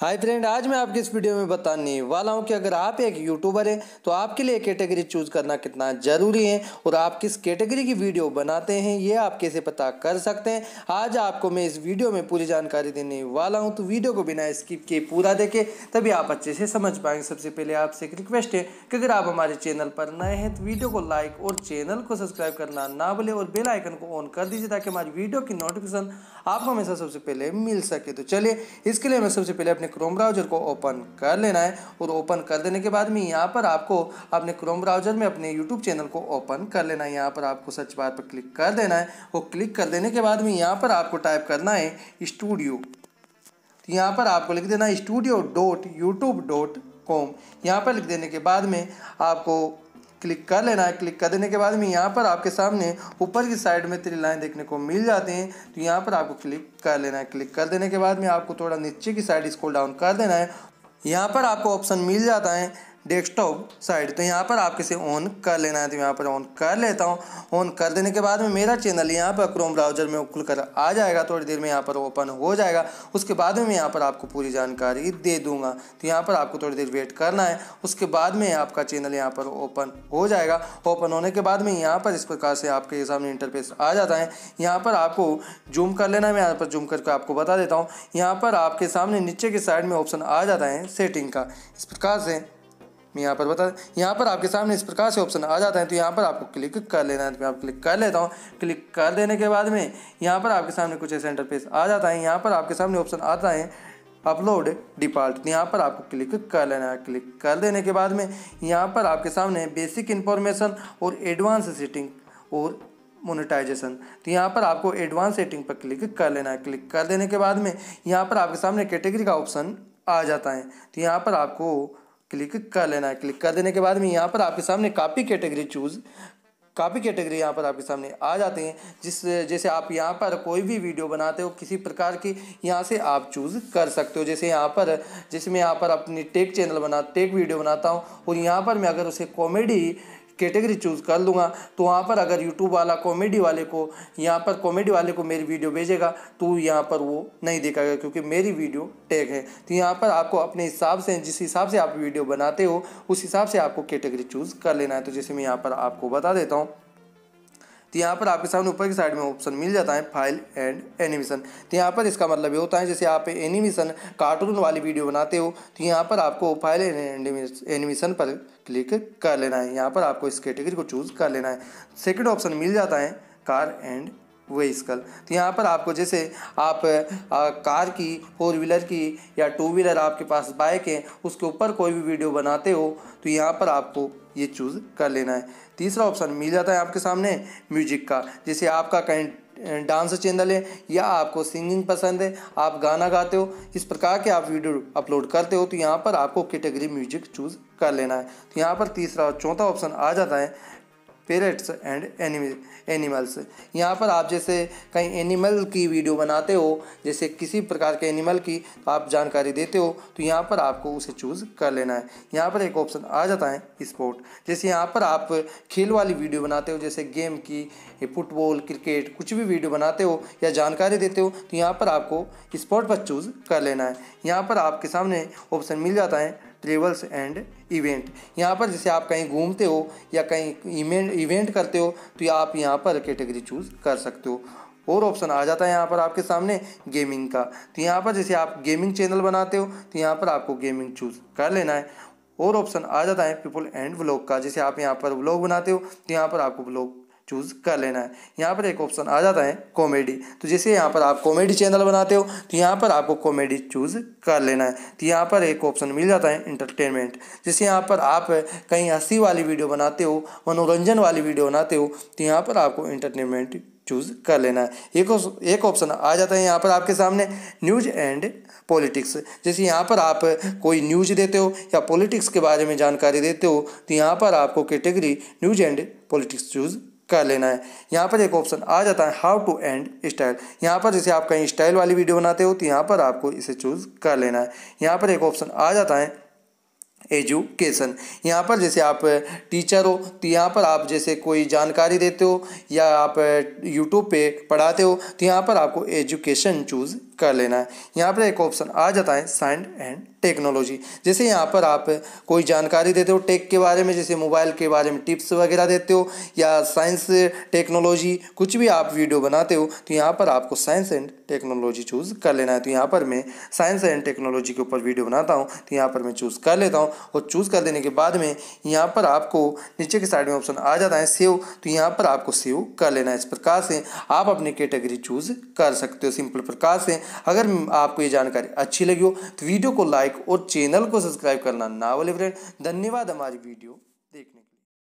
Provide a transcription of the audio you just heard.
hi friend आज मैं आपके इस वीडियो में बताने वाला हूं कि अगर आप एक यूट्यूबर हैं तो आपके लिए कैटेगरी चूज़ करना कितना ज़रूरी है और आप किस कैटेगरी की वीडियो बनाते हैं ये आप कैसे पता कर सकते हैं आज आपको मैं इस वीडियो में पूरी जानकारी देने वाला हूं तो वीडियो को बिना स्किप किए पूरा देखें तभी आप अच्छे से समझ पाएंगे सबसे पहले आपसे एक रिक्वेस्ट है कि अगर आप हमारे चैनल पर नए हैं तो वीडियो को लाइक और चैनल को सब्सक्राइब करना ना भूलें और बेलाइकन को ऑन कर दीजिए ताकि हमारी वीडियो की नोटिफिकेशन आपको हमेशा सबसे पहले मिल सके तो चलिए इसके लिए मैं सबसे पहले अपने अपने क्रोम ब्राउज़र को ओपन कर लेना है और ओपन कर देने के बाद में यहाँ पर आपको अपने क्रोम ब्राउज़र में अपने यूट्यूब चैनल को ओपन कर लेना है यहाँ पर आपको सर्च बार पर क्लिक कर देना है और क्लिक कर देने के बाद में यहाँ पर आपको टाइप करना है स्टूडियो तो यहाँ पर आपको लिख देना है studio dot YouTube dot com यहाँ पर लिख देने के बाद में आपको क्लिक कर लेना है क्लिक कर देने के बाद में यहाँ पर आपके सामने ऊपर की साइड में तीन लाइन देखने को मिल जाती हैं तो यहाँ पर आपको क्लिक कर लेना है क्लिक कर देने के बाद में आपको थोड़ा नीचे की साइड इसको डाउन कर देना है यहाँ पर आपको ऑप्शन मिल जाता है डेस्कटॉप साइड तो यहाँ पर आप किसे ऑन कर लेना है तो यहाँ पर ऑन कर लेता हूँ ऑन कर देने के बाद में मेरा चैनल यहाँ पर क्रोम ब्राउजर में खुल कर आ जाएगा थोड़ी देर में यहाँ पर ओपन हो जाएगा उसके बाद में मैं यहाँ पर आपको पूरी जानकारी दे दूँगा तो यहाँ पर आपको थोड़ी देर वेट करना है उसके बाद में आपका चैनल यहाँ पर ओपन हो जाएगा ओपन होने के बाद में यहाँ पर इस प्रकार से आपके सामने इंटरफेस आ जाता है यहाँ पर आपको जूम कर लेना है मैं यहाँ पर जूम करके आपको बता देता हूँ यहाँ पर आपके सामने नीचे के साइड में ऑप्शन आ जाता है सेटिंग का इस प्रकार से मैं यहाँ पर बता यहाँ पर आपके सामने इस प्रकार से ऑप्शन आ जाता है तो यहाँ पर आपको क्लिक कर लेना है तो मैं आप क्लिक कर लेता हूँ क्लिक कर देने के बाद में यहाँ पर आपके सामने कुछ ऐसे इंटरफेस आ जाता है यहाँ पर आपके सामने ऑप्शन आता है अपलोड डिफॉल्ट यहाँ पर आपको क्लिक कर लेना है क्लिक कर देने के बाद में यहाँ पर आपके सामने बेसिक इन्फॉर्मेशन और एडवांस सेटिंग और मोनेटाइजेशन तो यहाँ पर आपको एडवांस सेटिंग पर क्लिक कर लेना है क्लिक कर देने के बाद में यहाँ पर आपके सामने कैटेगरी का ऑप्शन आ जाता है तो यहाँ पर आपको क्लिक कर लेना है क्लिक कर देने के बाद में यहाँ पर आपके सामने कापी कैटेगरी चूज़ काफ़ी कैटेगरी यहाँ पर आपके सामने आ जाते हैं जिस जैसे आप यहाँ पर कोई भी वीडियो बनाते हो किसी प्रकार की यहाँ से आप चूज़ कर सकते हो जैसे यहाँ पर जैसे मैं यहाँ पर अपनी टेक चैनल बना टेक वीडियो बनाता हूँ और यहाँ पर मैं अगर उसे कॉमेडी कैटेगरी चूज़ कर लूँगा तो वहाँ पर अगर यूट्यूब वाला कॉमेडी वाले को यहाँ पर कॉमेडी वाले को मेरी वीडियो भेजेगा तो यहाँ पर वो नहीं देखेगा क्योंकि मेरी वीडियो टैग है तो यहाँ पर आपको अपने हिसाब से जिस हिसाब से आप वीडियो बनाते हो उस हिसाब से आपको कैटेगरी चूज़ कर लेना है तो जैसे मैं यहाँ पर आपको बता देता हूँ तो यहाँ पर आपके सामने ऊपर की साइड में ऑप्शन मिल जाता है फाइल एंड एनिमेशन तो यहाँ पर इसका मतलब ये होता है जैसे आप एनिमेशन कार्टून वाली वीडियो बनाते हो तो यहाँ पर आपको फाइल एंड एनिमेशन पर क्लिक कर लेना है यहाँ पर आपको इस कैटेगरी को चूज़ कर लेना है सेकेंड ऑप्शन मिल जाता है कार एंड व्हीकल तो यहाँ पर आपको जैसे आप आ, कार की फोर व्हीलर की या टू व्हीलर आपके पास बाइक है उसके ऊपर कोई भी वीडियो बनाते हो तो यहाँ पर आपको ये चूज़ कर लेना है तीसरा ऑप्शन मिल जाता है आपके सामने म्यूजिक का जैसे आपका कहीं डांस चैनल है या आपको सिंगिंग पसंद है आप गाना गाते हो इस प्रकार के आप वीडियो अपलोड करते हो तो यहाँ पर आपको कैटेगरी म्यूजिक चूज़ कर लेना है तो यहाँ पर तीसरा और चौथा ऑप्शन आ जाता है पेरेट्स एंड एनिमल्स यहाँ पर आप जैसे कहीं एनिमल की वीडियो बनाते हो जैसे किसी प्रकार के एनिमल की आप जानकारी देते हो तो यहाँ पर आपको उसे चूज़ कर लेना है यहाँ पर एक ऑप्शन आ जाता है स्पोर्ट जैसे यहाँ पर आप खेल वाली वीडियो बनाते हो जैसे गेम की फुटबॉल क्रिकेट कुछ भी वीडियो बनाते हो या जानकारी देते हो तो यहाँ पर आपको स्पोर्ट पर चूज़ कर लेना है यहाँ पर आपके सामने ऑप्शन मिल जाता है ट्रेवल्स एंड इवेंट यहाँ पर जैसे आप कहीं घूमते हो या कहीं इवेंट इवेंट करते हो तो आप यहाँ पर कैटेगरी चूज़ कर सकते हो और ऑप्शन आ जाता है यहाँ पर आपके सामने गेमिंग का तो यहाँ पर जैसे आप गेमिंग चैनल बनाते हो तो यहाँ पर आपको गेमिंग चूज़ कर लेना है और ऑप्शन आ जाता है पीपल एंड व्लॉग का जैसे आप यहाँ पर व्लॉग बनाते हो तो यहाँ पर आपको व्लॉग चूज़ कर लेना है यहाँ पर एक ऑप्शन आ जाता है कॉमेडी तो जैसे यहाँ पर आप कॉमेडी चैनल बनाते हो तो यहाँ पर आपको कॉमेडी चूज़ कर लेना है तो यहाँ पर एक ऑप्शन मिल जाता है इंटरटेनमेंट जैसे यहाँ पर आप कहीं हंसी वाली वीडियो बनाते हो मनोरंजन वाली वीडियो बनाते हो तो यहाँ पर आपको इंटरटेनमेंट चूज़ कर लेना है एक एक ऑप्शन आ जाता है यहाँ पर आपके सामने न्यूज एंड पॉलिटिक्स जैसे यहाँ पर आप कोई न्यूज देते हो या पॉलिटिक्स के बारे में जानकारी देते हो तो यहाँ पर आपको category news and politics choose कर लेना है यहाँ पर एक ऑप्शन आ जाता है हाउ टू एंड स्टाइल यहाँ पर जैसे आप कहीं स्टाइल वाली वीडियो बनाते हो तो यहाँ पर आपको इसे चूज़ कर लेना है यहाँ पर एक ऑप्शन आ जाता है एजुकेशन यहाँ पर जैसे आप टीचर हो तो यहाँ पर आप जैसे कोई जानकारी देते हो या आप यूट्यूब पे पढ़ाते हो तो यहाँ पर आपको एजुकेशन चूज़ कर लेना है यहाँ पर एक ऑप्शन आ जाता है साइंस एंड टेक्नोलॉजी जैसे यहाँ पर आप कोई जानकारी देते हो टेक के बारे में जैसे मोबाइल के बारे में टिप्स वगैरह देते हो या साइंस टेक्नोलॉजी कुछ भी आप वीडियो बनाते हो तो यहाँ पर आपको साइंस एंड टेक्नोलॉजी चूज़ कर लेना है तो यहाँ पर मैं साइंस एंड टेक्नोलॉजी के ऊपर वीडियो बनाता हूँ तो यहाँ पर मैं चूज़ कर लेता हूँ और चूज़ कर देने के बाद में यहाँ पर आपको नीचे के साइड में ऑप्शन आ जाता है सेव तो यहाँ पर आपको सेव कर लेना है इस प्रकार से आप अपनी कैटेगरी चूज़ कर सकते हो सिंपल प्रकार से अगर आपको ये जानकारी अच्छी लगी हो तो वीडियो को लाइक और चैनल को सब्सक्राइब करना ना बोले फ्रेंड धन्यवाद हमारी वीडियो